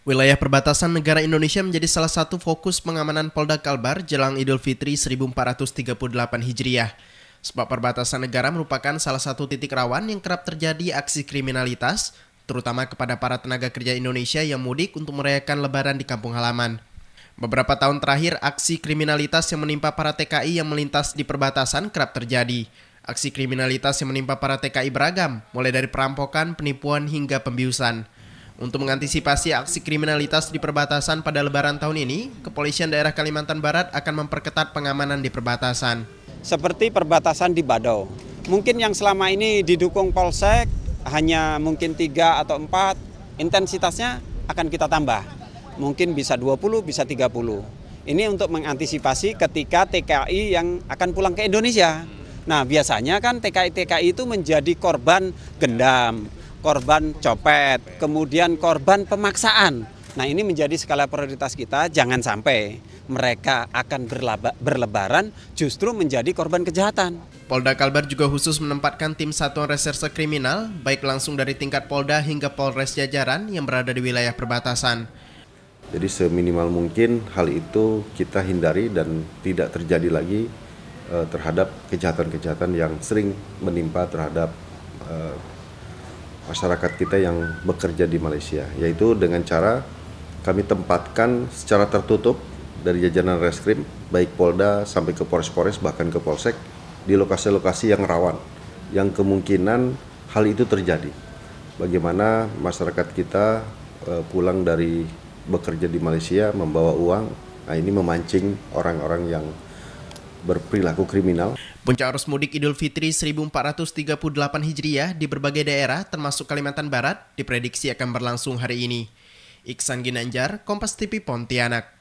Wilayah perbatasan negara Indonesia menjadi salah satu fokus pengamanan Polda Kalbar jelang Idul Fitri 1438 Hijriah. Sebab perbatasan negara merupakan salah satu titik rawan yang kerap terjadi aksi kriminalitas, terutama kepada para tenaga kerja Indonesia yang mudik untuk merayakan lebaran di kampung halaman. Beberapa tahun terakhir, aksi kriminalitas yang menimpa para TKI yang melintas di perbatasan kerap terjadi. Aksi kriminalitas yang menimpa para TKI beragam, mulai dari perampokan, penipuan, hingga pembiusan. Untuk mengantisipasi aksi kriminalitas di perbatasan pada lebaran tahun ini, kepolisian daerah Kalimantan Barat akan memperketat pengamanan di perbatasan. Seperti perbatasan di Badau. Mungkin yang selama ini didukung Polsek hanya mungkin tiga atau empat, intensitasnya akan kita tambah. Mungkin bisa 20, bisa 30. Ini untuk mengantisipasi ketika TKI yang akan pulang ke Indonesia. Nah, biasanya kan TKI-TKI itu menjadi korban gendam, korban copet, kemudian korban pemaksaan. Nah ini menjadi skala prioritas kita, jangan sampai mereka akan berlaba, berlebaran justru menjadi korban kejahatan. Polda Kalbar juga khusus menempatkan tim Satuan Reserse Kriminal, baik langsung dari tingkat Polda hingga Polres Jajaran yang berada di wilayah perbatasan. Jadi seminimal mungkin hal itu kita hindari dan tidak terjadi lagi eh, terhadap kejahatan-kejahatan yang sering menimpa terhadap eh, masyarakat kita yang bekerja di Malaysia, yaitu dengan cara kami tempatkan secara tertutup dari jajanan reskrim, baik Polda sampai ke Polres-Polres bahkan ke Polsek di lokasi-lokasi yang rawan, yang kemungkinan hal itu terjadi. Bagaimana masyarakat kita eh, pulang dari bekerja di Malaysia membawa uang, nah ini memancing orang-orang yang berperilaku kriminal. Puncak arus mudik Idul Fitri 1438 Hijriah di berbagai daerah termasuk Kalimantan Barat diprediksi akan berlangsung hari ini. Iksan Ginanjar, Kompas TV Pontianak.